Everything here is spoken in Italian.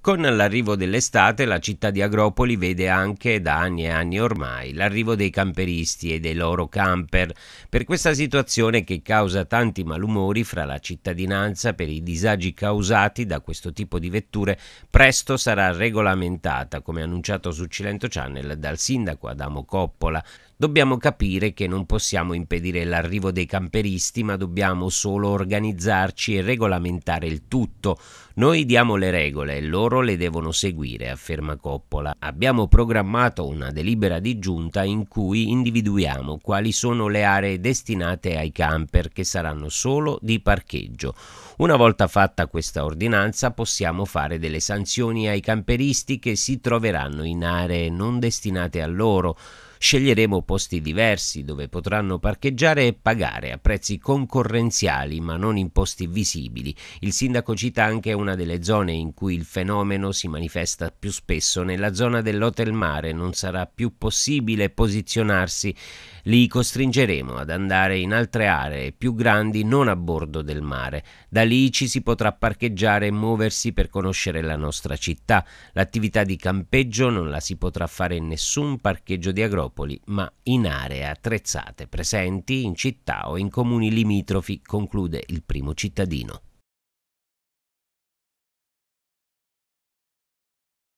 Con l'arrivo dell'estate la città di Agropoli vede anche da anni e anni ormai l'arrivo dei camperisti e dei loro camper per questa situazione che causa tanti malumori fra la cittadinanza per i disagi causati da questo tipo di vetture presto sarà regolamentata come annunciato su Cilento Channel dal sindaco Adamo Coppola Dobbiamo capire che non possiamo impedire l'arrivo dei camperisti, ma dobbiamo solo organizzarci e regolamentare il tutto. Noi diamo le regole e loro le devono seguire, afferma Coppola. Abbiamo programmato una delibera di giunta in cui individuiamo quali sono le aree destinate ai camper che saranno solo di parcheggio. Una volta fatta questa ordinanza possiamo fare delle sanzioni ai camperisti che si troveranno in aree non destinate a loro. Sceglieremo posti diversi dove potranno parcheggiare e pagare a prezzi concorrenziali ma non in posti visibili. Il sindaco cita anche una delle zone in cui il fenomeno si manifesta più spesso. Nella zona dell'Hotel Mare non sarà più possibile posizionarsi. Li costringeremo ad andare in altre aree più grandi non a bordo del mare. Da lì ci si potrà parcheggiare e muoversi per conoscere la nostra città. L'attività di campeggio non la si potrà fare in nessun parcheggio di agro necropoli, ma in aree attrezzate presenti in città o in comuni limitrofi, conclude il primo cittadino.